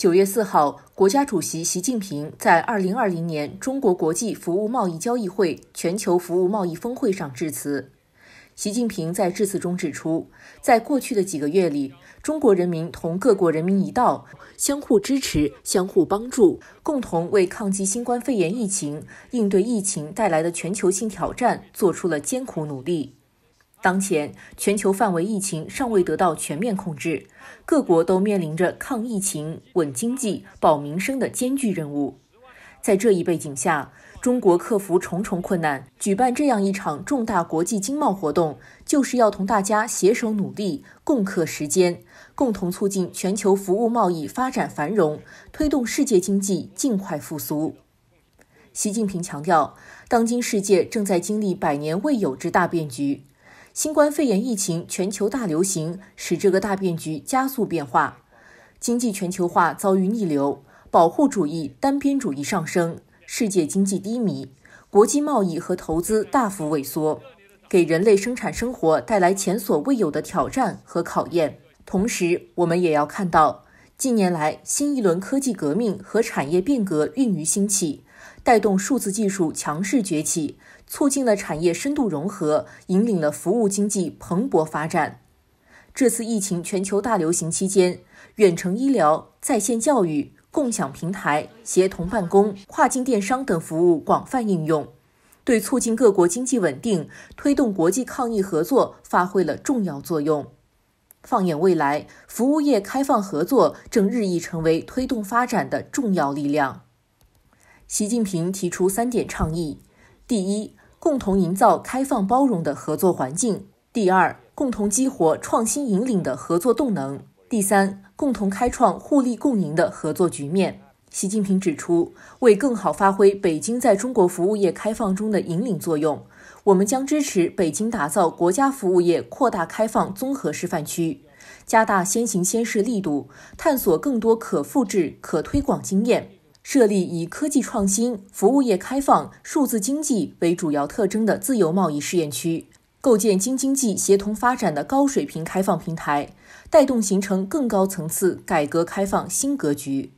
九月四号，国家主席习近平在二零二零年中国国际服务贸易交易会全球服务贸易峰会上致辞。习近平在致辞中指出，在过去的几个月里，中国人民同各国人民一道，相互支持、相互帮助，共同为抗击新冠肺炎疫情、应对疫情带来的全球性挑战，做出了艰苦努力。当前全球范围疫情尚未得到全面控制，各国都面临着抗疫情、稳经济、保民生的艰巨任务。在这一背景下，中国克服重重困难，举办这样一场重大国际经贸活动，就是要同大家携手努力，共克时艰，共同促进全球服务贸易发展繁荣，推动世界经济尽快复苏。习近平强调，当今世界正在经历百年未有之大变局。新冠肺炎疫情全球大流行，使这个大变局加速变化，经济全球化遭遇逆流，保护主义、单边主义上升，世界经济低迷，国际贸易和投资大幅萎缩，给人类生产生活带来前所未有的挑战和考验。同时，我们也要看到，近年来新一轮科技革命和产业变革孕育兴起。带动数字技术强势崛起，促进了产业深度融合，引领了服务经济蓬勃发展。这次疫情全球大流行期间，远程医疗、在线教育、共享平台、协同办公、跨境电商等服务广泛应用，对促进各国经济稳定、推动国际抗疫合作发挥了重要作用。放眼未来，服务业开放合作正日益成为推动发展的重要力量。习近平提出三点倡议：第一，共同营造开放包容的合作环境；第二，共同激活创新引领的合作动能；第三，共同开创互利共赢的合作局面。习近平指出，为更好发挥北京在中国服务业开放中的引领作用，我们将支持北京打造国家服务业扩大开放综合示范区，加大先行先试力度，探索更多可复制、可推广经验。设立以科技创新、服务业开放、数字经济为主要特征的自由贸易试验区，构建京津冀协同发展的高水平开放平台，带动形成更高层次改革开放新格局。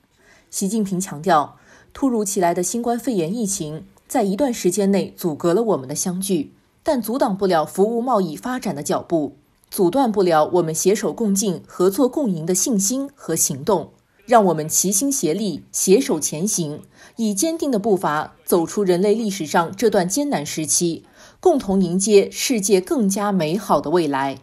习近平强调，突如其来的新冠肺炎疫情，在一段时间内阻隔了我们的相聚，但阻挡不了服务贸易发展的脚步，阻断不了我们携手共进、合作共赢的信心和行动。让我们齐心协力，携手前行，以坚定的步伐走出人类历史上这段艰难时期，共同迎接世界更加美好的未来。